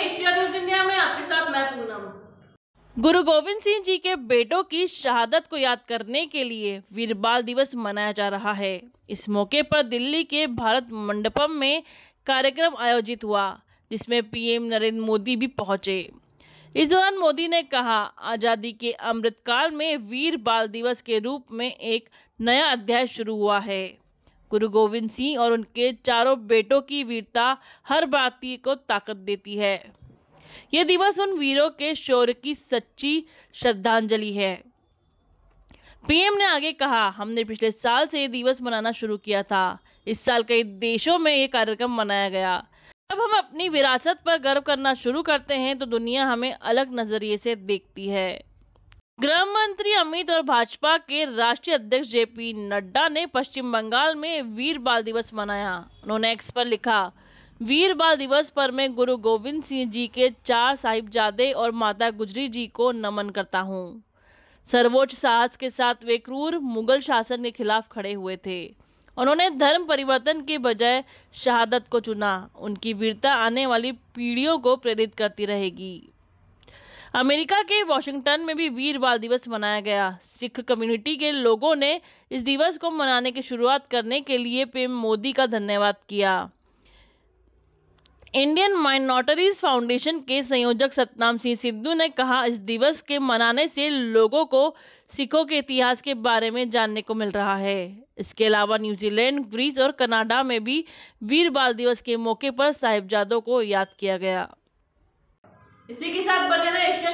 Asia news India में आपके साथ मैं पूनम गुरु गोविंद सिंह जी के बेटों की शहादत को याद करने के लिए वीर बाल दिवस मनाया जा रहा है इस मौके पर दिल्ली के भारत मंडपम में कार्यक्रम आयोजित हुआ जिसमें पीएम नरेंद्र मोदी भी पहुंचे इस दौरान मोदी ने कहा आज़ादी के अमृतकाल में वीर बाल दिवस के रूप में एक नया अध्याय शुरू हुआ है गुरु गोविंद सिंह और उनके चारों बेटों की वीरता हर भारतीय को ताकत देती है यह दिवस उन वीरों के शौर्य की सच्ची श्रद्धांजलि है पीएम ने आगे कहा हमने पिछले साल से ये दिवस मनाना शुरू किया था इस साल कई देशों में ये कार्यक्रम मनाया गया जब हम अपनी विरासत पर गर्व करना शुरू करते हैं तो दुनिया हमें अलग नज़रिए से देखती है गृह मंत्री अमित और भाजपा के राष्ट्रीय अध्यक्ष जेपी नड्डा ने पश्चिम बंगाल में वीर बाल दिवस मनाया उन्होंने एक्स पर लिखा वीर बाल दिवस पर मैं गुरु गोविंद सिंह जी के चार साहिबजादे और माता गुजरी जी को नमन करता हूँ सर्वोच्च साहस के साथ वे क्रूर मुगल शासन के खिलाफ खड़े हुए थे उन्होंने धर्म परिवर्तन के बजाय शहादत को चुना उनकी वीरता आने वाली पीढ़ियों को प्रेरित करती रहेगी अमेरिका के वॉशिंगटन में भी वीर बाल दिवस मनाया गया सिख कम्युनिटी के लोगों ने इस दिवस को मनाने की शुरुआत करने के लिए पीएम मोदी का धन्यवाद किया इंडियन माइनॉरिटीज फाउंडेशन के संयोजक सतनाम सिंह सिद्धू ने कहा इस दिवस के मनाने से लोगों को सिखों के इतिहास के बारे में जानने को मिल रहा है इसके अलावा न्यूजीलैंड ग्रीस और कनाडा में भी वीर बाल दिवस के मौके पर साहिबजादों को याद किया गया इसी के साथ बने रहे